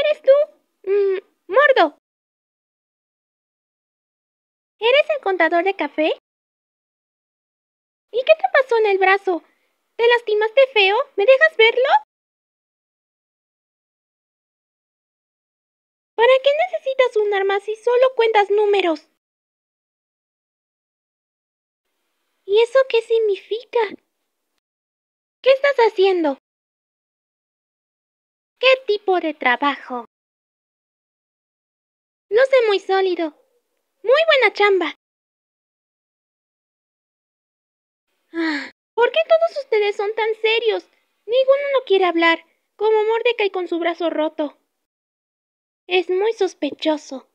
¿Eres tú? Mmm... Mordo. ¿Eres el contador de café? ¿Y qué te pasó en el brazo? ¿Te lastimaste feo? ¿Me dejas verlo? ¿Para qué necesitas un arma si solo cuentas números? ¿Y eso qué significa? ¿Qué estás haciendo? tipo de trabajo. sé muy sólido. Muy buena chamba. Ah, ¿Por qué todos ustedes son tan serios? Ninguno no quiere hablar, como Mordecai con su brazo roto. Es muy sospechoso.